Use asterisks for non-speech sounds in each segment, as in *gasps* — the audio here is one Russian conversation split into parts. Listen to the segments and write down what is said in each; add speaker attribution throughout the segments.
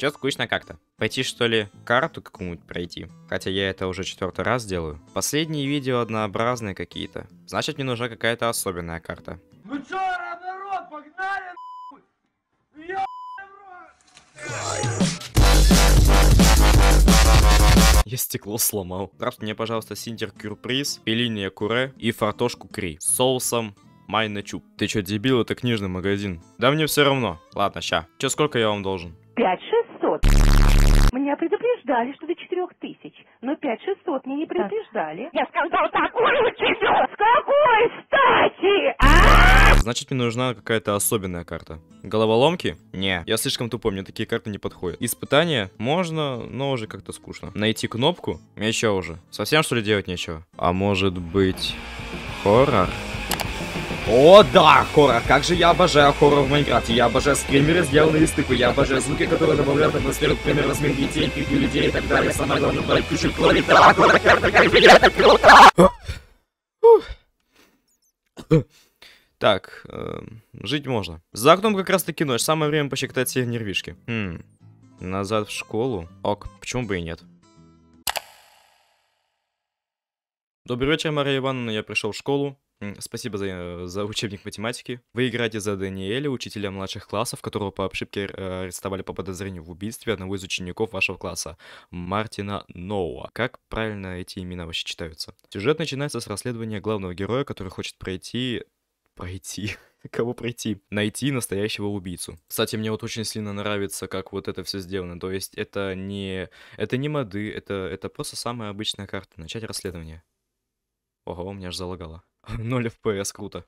Speaker 1: Че скучно как-то. Пойти, что ли, карту какую-нибудь пройти? Хотя я это уже четвертый раз делаю. Последние видео однообразные какие-то. Значит, мне нужна какая-то особенная карта. Ну чё, народ, погнали, Я... Я стекло сломал. Драфт мне, пожалуйста, синтер кюрприз, пелиния куре и фартошку кри. С соусом майна чуб. Ты чё, дебил, это книжный магазин. Да мне все равно. Ладно, ща. Чё, сколько я вам должен? Пять, шесть. 500. Меня предупреждали, что до 4 тысяч, но 5600 мне не предупреждали. Я сказал такую число! С какой стати? А? Значит, мне нужна какая-то особенная карта. Головоломки? Не. Я слишком тупой, мне такие карты не подходят. Испытания? Можно, но уже как-то скучно. Найти кнопку? Еще уже. Совсем что ли делать нечего? А может быть... Хоррор? О, да, хоррор. Как же я обожаю хоррор в Майнкрафте. Я обожаю скримеры, сделанные из тыквы. Я обожаю звуки, которые добавляют атмосферу, например, размер детей, крики людей и так далее. Самое главное, блядь, куча клавитра. Так, эм, жить можно. За окном как раз таки ночь. Самое время посчитать все нервишки. Хм, назад в школу? Ок, почему бы и нет. Добрый вечер, Мария Ивановна, я пришел в школу. Спасибо за, э, за учебник математики. Вы играете за Даниэля, учителя младших классов, которого по ошибке э, арестовали по подозрению в убийстве одного из учеников вашего класса, Мартина Ноуа. Как правильно эти имена вообще читаются? Сюжет начинается с расследования главного героя, который хочет пройти... Пройти *laughs* кого пройти, найти настоящего убийцу. Кстати, мне вот очень сильно нравится, как вот это все сделано. То есть это не, это не моды, это, это просто самая обычная карта, начать расследование. Ого, у меня аж залагало. 0 *laughs* FPS, круто.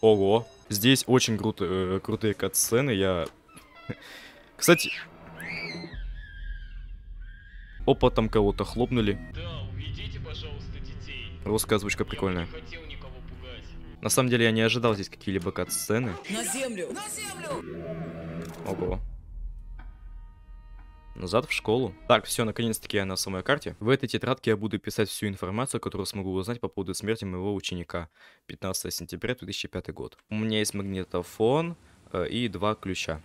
Speaker 1: Ого, здесь очень круто, э, крутые катсцены. я... *laughs* Кстати... Опа, там кого-то хлопнули. Да, уведите, пожалуйста, детей. Русская озвучка прикольная. На самом деле я не ожидал здесь какие-либо катсцены. На землю! На землю! Ого назад в школу. Так, все, наконец-таки я на самой карте. В этой тетрадке я буду писать всю информацию, которую смогу узнать по поводу смерти моего ученика. 15 сентября 2005 год. У меня есть магнитофон э, и два ключа.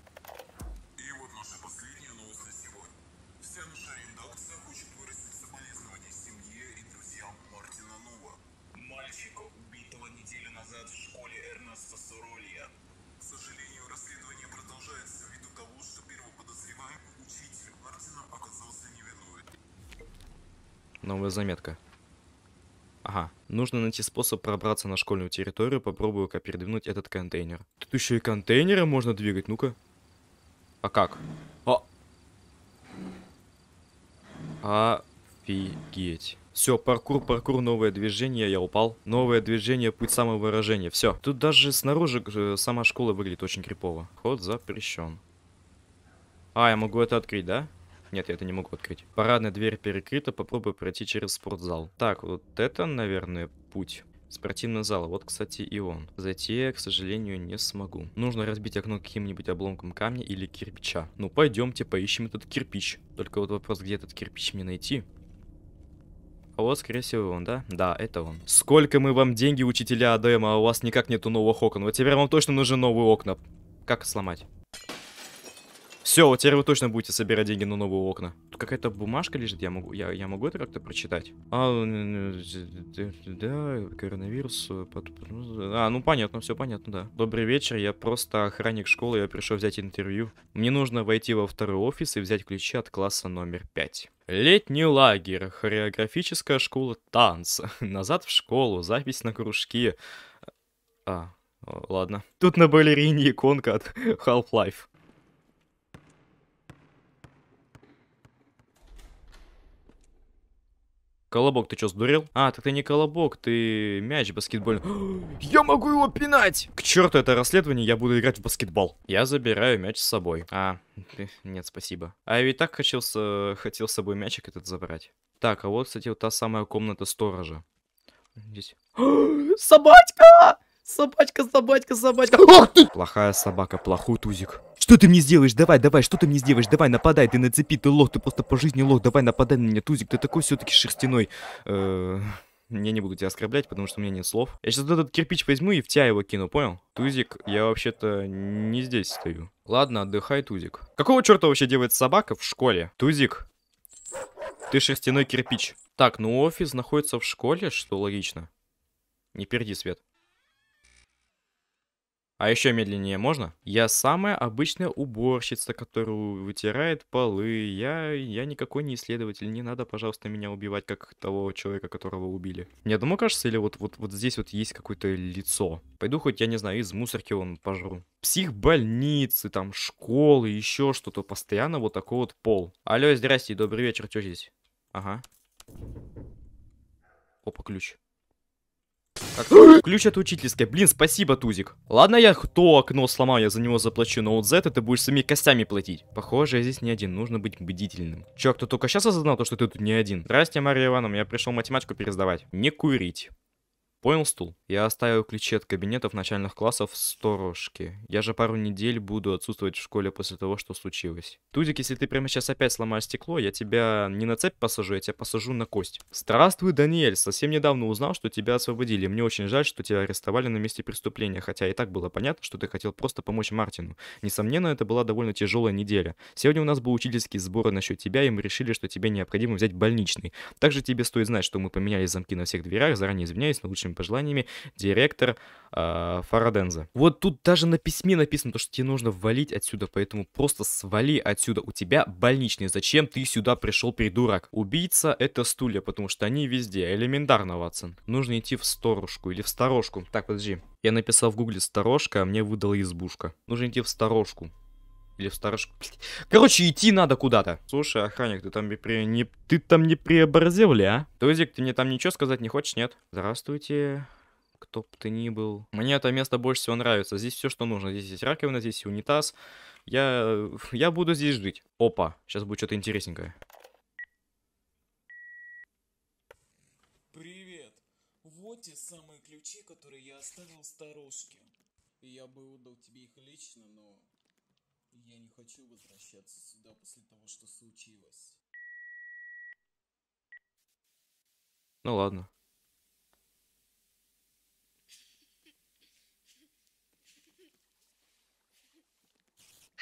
Speaker 1: заметка. Ага, нужно найти способ пробраться на школьную территорию, попробую-ка передвинуть этот контейнер. Тут еще и контейнеры можно двигать, ну-ка. А как? О. А. Офигеть. Все, паркур, паркур, новое движение, я упал. Новое движение, путь самовыражения, все. Тут даже снаружи э, сама школа выглядит очень крипово. Ход запрещен. А, я могу это открыть, да? Нет, я это не могу открыть. Парадная дверь перекрыта, попробую пройти через спортзал. Так, вот это, наверное, путь. Спортивный зал, вот, кстати, и он. Зайти я, к сожалению, не смогу. Нужно разбить окно каким-нибудь обломком камня или кирпича. Ну, пойдемте, поищем этот кирпич. Только вот вопрос, где этот кирпич мне найти? А вот, скорее всего, он, да? Да, это он. Сколько мы вам деньги, учителя, отдаем, а у вас никак нету новых окон. Вот теперь вам точно нужны новые окна. Как сломать? Все, вот теперь вы точно будете собирать деньги на новые окна. Тут какая-то бумажка лежит, я могу, я, я могу это как-то прочитать? А, да, коронавирус. Э, а, ну понятно, все понятно, да. Добрый вечер, я просто охранник школы, я пришел взять интервью. Мне нужно войти во второй офис и взять ключи от класса номер пять. Летний лагерь, хореографическая школа танца, *laughs* назад в школу, запись на кружки. А, ладно. Тут на балерине иконка от *laughs* Half-Life. Колобок, ты что, сдурел? А, так ты не колобок, ты мяч баскетбольный. *gasps* я могу его пинать! К черту это расследование, я буду играть в баскетбол. Я забираю мяч с собой. А, нет, спасибо. А я ведь так хотел, хотел с собой мячик этот забрать. Так, а вот, кстати, вот та самая комната сторожа. Здесь. *gasps* Собачка! Собачка, собачка, собачка. Ах ты! Плохая собака, плохой тузик. Что ты мне сделаешь? Давай, давай, что ты мне сделаешь? Давай, нападай, ты на цепи, ты лох, ты просто по жизни лох. Давай, нападай на меня, тузик, ты такой все-таки шерстяной. Э я не буду тебя оскорблять, потому что у меня нет слов. Я сейчас этот кирпич возьму и в тебя его кину, понял? Тузик, я вообще-то не здесь стою. Ладно, отдыхай, Тузик. Какого черта вообще делает собака в школе? Тузик, ты шерстяной кирпич. Так, ну офис находится в школе, что логично. Не перди свет. А еще медленнее можно? Я самая обычная уборщица, которую вытирает полы. Я, я никакой не исследователь. Не надо, пожалуйста, меня убивать, как того человека, которого убили. Мне думаю, кажется, или вот, вот, вот здесь вот есть какое-то лицо. Пойду хоть, я не знаю, из мусорки он пожру. Псих больницы, там, школы, еще что-то. Постоянно вот такой вот пол. Алло, здрасте, добрый вечер, что здесь? Ага. Опа, ключ. Как *gasps* Ключ от учительской. Блин, спасибо, Тузик. Ладно, я то окно сломал, я за него заплачу, но вот за это ты будешь своими костями платить. Похоже, я здесь не один, нужно быть бдительным. Чё, кто только сейчас осознал то, что ты тут не один? Здрасте, Мария Ивановна, я пришел математику пересдавать. Не курить. Понял, стул? Я оставил ключи от кабинетов начальных классов в сторожке. Я же пару недель буду отсутствовать в школе после того, что случилось. Тузик, если ты прямо сейчас опять сломаешь стекло, я тебя не на цепь посажу, я тебя посажу на кость. Здравствуй, Даниэль. Совсем недавно узнал, что тебя освободили. Мне очень жаль, что тебя арестовали на месте преступления, хотя и так было понятно, что ты хотел просто помочь Мартину. Несомненно, это была довольно тяжелая неделя. Сегодня у нас был учительский сбор насчет тебя, и мы решили, что тебе необходимо взять больничный. Также тебе стоит знать, что мы поменяли замки на всех дверях. Заранее извиняюсь, но лучше вашими пожеланиями, директор э, а, Фараденза. Вот тут даже на письме написано, что тебе нужно валить отсюда, поэтому просто свали отсюда. У тебя больничный. Зачем ты сюда пришел, придурок? Убийца — это стулья, потому что они везде. Элементарно, Ватсон. Нужно идти в сторожку или в сторожку. Так, подожди. Я написал в гугле сторожка, а мне выдала избушка. Нужно идти в сторожку. Или в старой Короче, идти надо куда-то. Слушай, охранник, ты там не при... не... Ты там не преобразил ли, а? Тузик, ты мне там ничего сказать не хочешь, нет? Здравствуйте кто бы ты ни был. Мне это место больше всего нравится. Здесь все, что нужно. Здесь есть раковина, здесь унитаз. Я, я буду здесь жить. Опа, сейчас будет что-то интересненькое. Привет. Вот те самые ключи, которые я оставил в Я бы выдал тебе их лично, но хочу возвращаться сюда после того, что случилось. Ну ладно.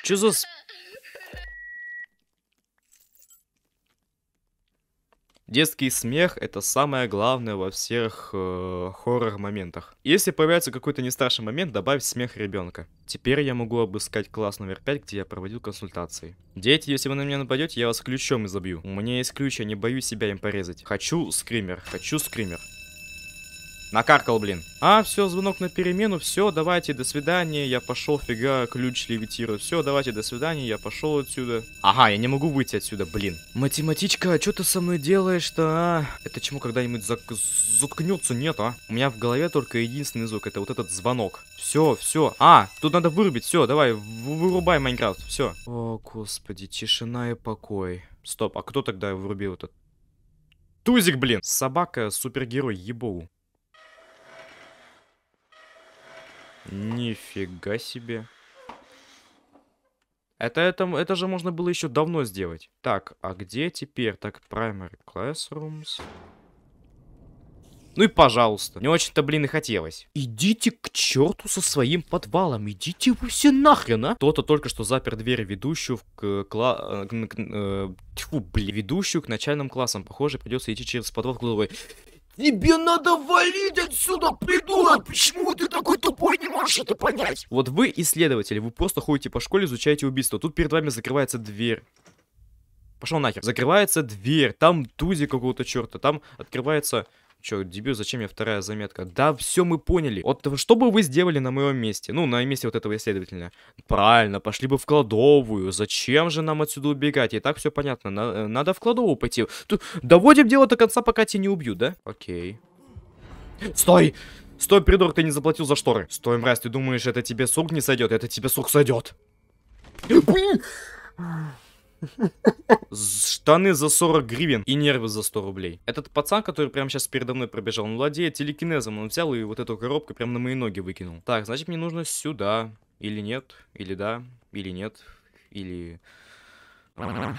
Speaker 1: Че за... Детский смех — это самое главное во всех э, хоррор-моментах. Если появляется какой-то не момент, добавь смех ребенка. Теперь я могу обыскать класс номер 5, где я проводил консультации. Дети, если вы на меня нападете, я вас ключом изобью. У меня есть ключ, я не боюсь себя им порезать. Хочу скример, хочу скример. Накаркал, блин. А, все, звонок на перемену, все, давайте, до свидания, я пошел, фига, ключ левитирует. Все, давайте, до свидания, я пошел отсюда. Ага, я не могу выйти отсюда, блин. Математичка, а что ты со мной делаешь-то, а? Это чему когда-нибудь зак... заткнется, нет, а? У меня в голове только единственный звук, это вот этот звонок. Все, все. А, тут надо вырубить, все, давай, вырубай Майнкрафт, все. О, господи, тишина и покой. Стоп, а кто тогда вырубил этот? Тузик, блин! Собака, супергерой, ебоу. Нифига себе. Это, это, это же можно было еще давно сделать. Так, а где теперь? Так, primary classrooms. Ну и пожалуйста. Не очень-то, блин, и хотелось. Идите к черту со своим подвалом. Идите вы все нахрен, а? Кто-то только что запер дверь ведущую в э, кла... Э, к, к, э, тьфу, блин, ведущую к начальным классам. Похоже, придется идти через подвал к головой. Тебе надо валить отсюда, придурок! Почему ты такой тупой не можешь это понять? Вот вы исследователи, вы просто ходите по школе, изучаете убийство. Тут перед вами закрывается дверь. Пошел нахер. Закрывается дверь, там тузи какого-то черта, там открывается Че, дебют, зачем мне вторая заметка? Да, все мы поняли. Вот что бы вы сделали на моем месте? Ну, на месте вот этого исследователя. Правильно, пошли бы в кладовую. Зачем же нам отсюда убегать? И так все понятно. На э, надо в кладовую пойти. Т доводим дело до конца, пока тебя не убьют, да? Окей. Стой! Стой, придурок, ты не заплатил за шторы. Стой, мразь, ты думаешь, это тебе сук не сойдет? Это тебе сук сойдет. Блин! Штаны за 40 гривен и нервы за 100 рублей. Этот пацан, который прямо сейчас передо мной пробежал, он владеет телекинезом. Он взял и вот эту коробку прямо на мои ноги выкинул. Так, значит мне нужно сюда. Или нет, или да, или нет, или...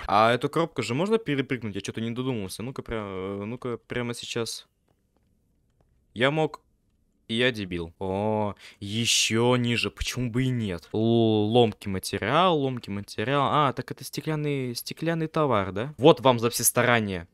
Speaker 1: А эту коробку же можно перепрыгнуть? Я что-то не додумался. Ну-ка, прям, ну ка прямо сейчас. Я мог я дебил. О, еще ниже, почему бы и нет? Ломкий материал, ломкий материал. А, так это стеклянный, стеклянный товар, да? Вот вам за все старания.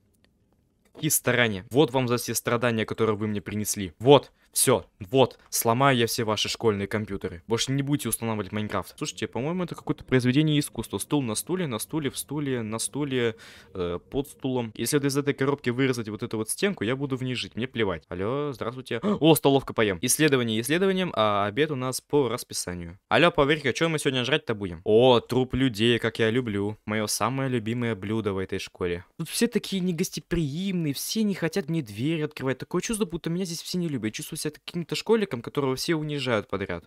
Speaker 1: И старания. Вот вам за все страдания, которые вы мне принесли. Вот. Все, вот, сломаю я все ваши школьные компьютеры. Больше не будете устанавливать Майнкрафт. Слушайте, по-моему, это какое-то произведение искусства. Стул на стуле, на стуле, в стуле, на стуле, э, под стулом. Если вот из этой коробки вырезать вот эту вот стенку, я буду в ней жить, мне плевать. Алло, здравствуйте. О, столовка поем. Исследование исследованием, а обед у нас по расписанию. Алло, поверьте, что мы сегодня жрать-то будем? О, труп людей, как я люблю. Мое самое любимое блюдо в этой школе. Тут все такие негостеприимные, все не хотят мне двери открывать. Такое чувство, будто меня здесь все не любят. чувствую себя относишься каким-то школьником, которого все унижают подряд.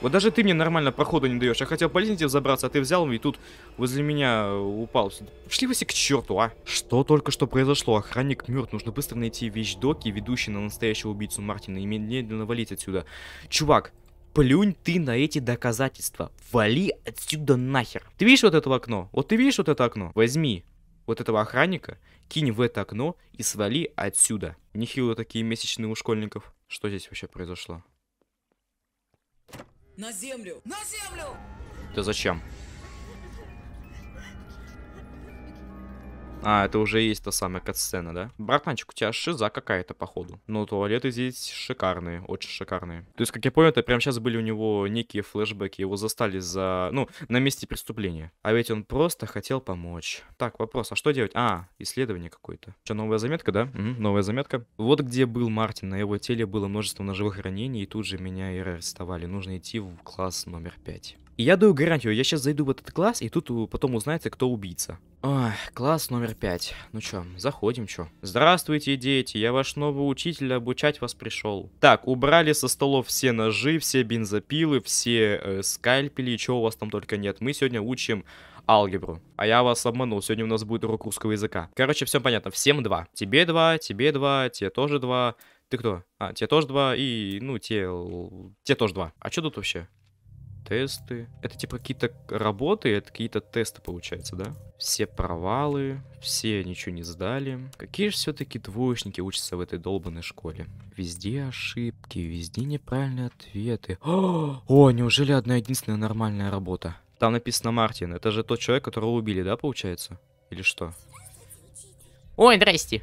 Speaker 1: Вот даже ты мне нормально прохода не даешь. Я хотел по лестнице забраться, а ты взял и тут возле меня э, упал. Пошли вы все к черту, а? Что только что произошло? Охранник мертв. Нужно быстро найти вещь, доки, ведущие на настоящего убийцу Мартина, и медленно валить отсюда. Чувак, плюнь ты на эти доказательства. Вали отсюда нахер. Ты видишь вот это окно? Вот ты видишь вот это окно? Возьми, вот этого охранника, кинь в это окно и свали отсюда. Нехило такие месячные у школьников. Что здесь вообще произошло? На землю! На землю! Да зачем? А, это уже есть та самая катсцена, да? Братанчик, у тебя шиза какая-то, походу. Но ну, туалеты здесь шикарные, очень шикарные. То есть, как я понял, это прямо сейчас были у него некие флешбеки, его застали за... Ну, на месте преступления. А ведь он просто хотел помочь. Так, вопрос, а что делать? А, исследование какое-то. Что, новая заметка, да? Угу, новая заметка. Вот где был Мартин, на его теле было множество ножевых ранений, и тут же меня и арестовали. Нужно идти в класс номер пять. И я даю гарантию, я сейчас зайду в этот класс, и тут э, потом узнается, кто убийца. Ой, класс номер пять. Ну чё, заходим, чё. Здравствуйте, дети, я ваш новый учитель, обучать вас пришел. Так, убрали со столов все ножи, все бензопилы, все э, скальпели, чего у вас там только нет. Мы сегодня учим алгебру. А я вас обманул, сегодня у нас будет урок русского языка. Короче, все понятно, всем два. Тебе два, тебе два, тебе тоже два. Ты кто? А, тебе тоже два и, ну, те, те тоже два. А что тут вообще? тесты. Это типа какие-то работы, это какие-то тесты, получается, да? Все провалы, все ничего не сдали. Какие же все-таки двоечники учатся в этой долбанной школе? Везде ошибки, везде неправильные ответы. *gasps* О, неужели одна единственная нормальная работа? Там написано Мартин. Это же тот человек, которого убили, да, получается? Или что? Ой, здрасте.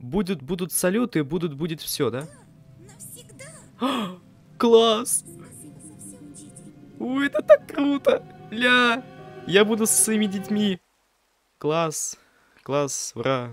Speaker 1: Будет, будут салюты, будут, будет все, да? Навсегда. *gasps* Класс! Ой, это так круто! Ля! Я буду с своими детьми! Класс! Класс, ура!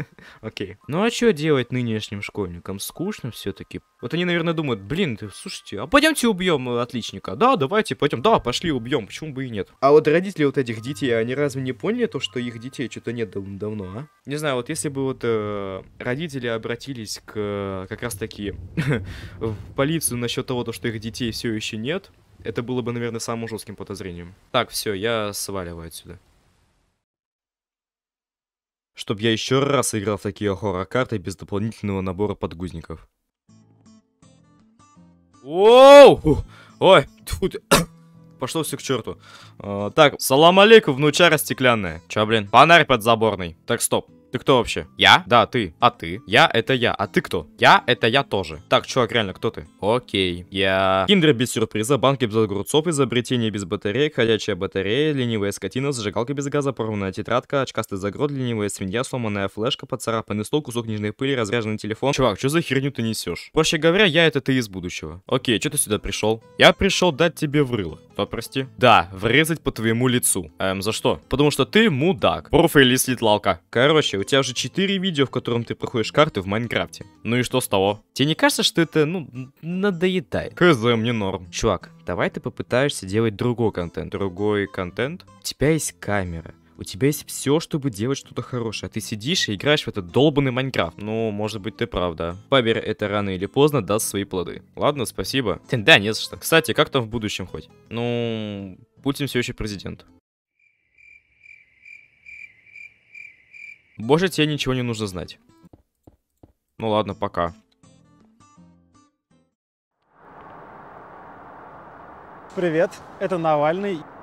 Speaker 1: *laughs* Окей. Ну а что делать нынешним школьникам? Скучно все-таки. Вот они, наверное, думают, блин, слушайте, а пойдемте убьем э, отличника. Да, давайте пойдем. Да, пошли убьем, почему бы и нет. А вот родители вот этих детей, они разве не поняли то, что их детей что-то нет давно, а? Не знаю, вот если бы вот э, родители обратились к э, как раз таки *laughs* в полицию насчет того, что их детей все еще нет, это было бы, наверное, самым жестким подозрением. Так, все, я сваливаю отсюда чтобы я еще раз играл в такие хоррор-карты без дополнительного набора подгузников. Оу! Ой, тьфу ты. *coughs* Пошло все к черту. А, так, салам алейкум, внучара стеклянная. Че, блин? Фонарь подзаборный. Так, стоп. Ты кто вообще? Я? Да, ты. А ты? Я это я. А ты кто? Я это я тоже. Так, чувак, реально, кто ты? Окей. Я... Киндер без сюрприза, банки без огурцов, изобретение без батареек, ходячая батарея, ленивая скотина, зажигалка без газа, порванная тетрадка, очкастый загрот, ленивая свинья, сломанная флешка, поцарапанный стол, кусок нижней пыли, разряженный телефон. Чувак, что за херню ты несешь? Проще говоря, я это ты из будущего. Окей, что ты сюда пришел? Я пришел дать тебе врыло. Попрости? Да, врезать по твоему лицу. Эм, за что? Потому что ты мудак. Профиль и слитлалка. Короче, у тебя уже 4 видео, в котором ты проходишь карты в Майнкрафте. Ну и что с того? Тебе не кажется, что это, ну, надоедает? Хз, мне норм. Чувак, давай ты попытаешься делать другой контент. Другой контент? У тебя есть камера. У тебя есть все, чтобы делать что-то хорошее. А ты сидишь и играешь в этот долбанный Майнкрафт. Ну, может быть, ты правда. Пабер это рано или поздно даст свои плоды. Ладно, спасибо. Да, не за что. Кстати, как там в будущем хоть? Ну, Путин все еще президент. Боже, тебе ничего не нужно знать. Ну ладно, пока. Привет, это Навальный.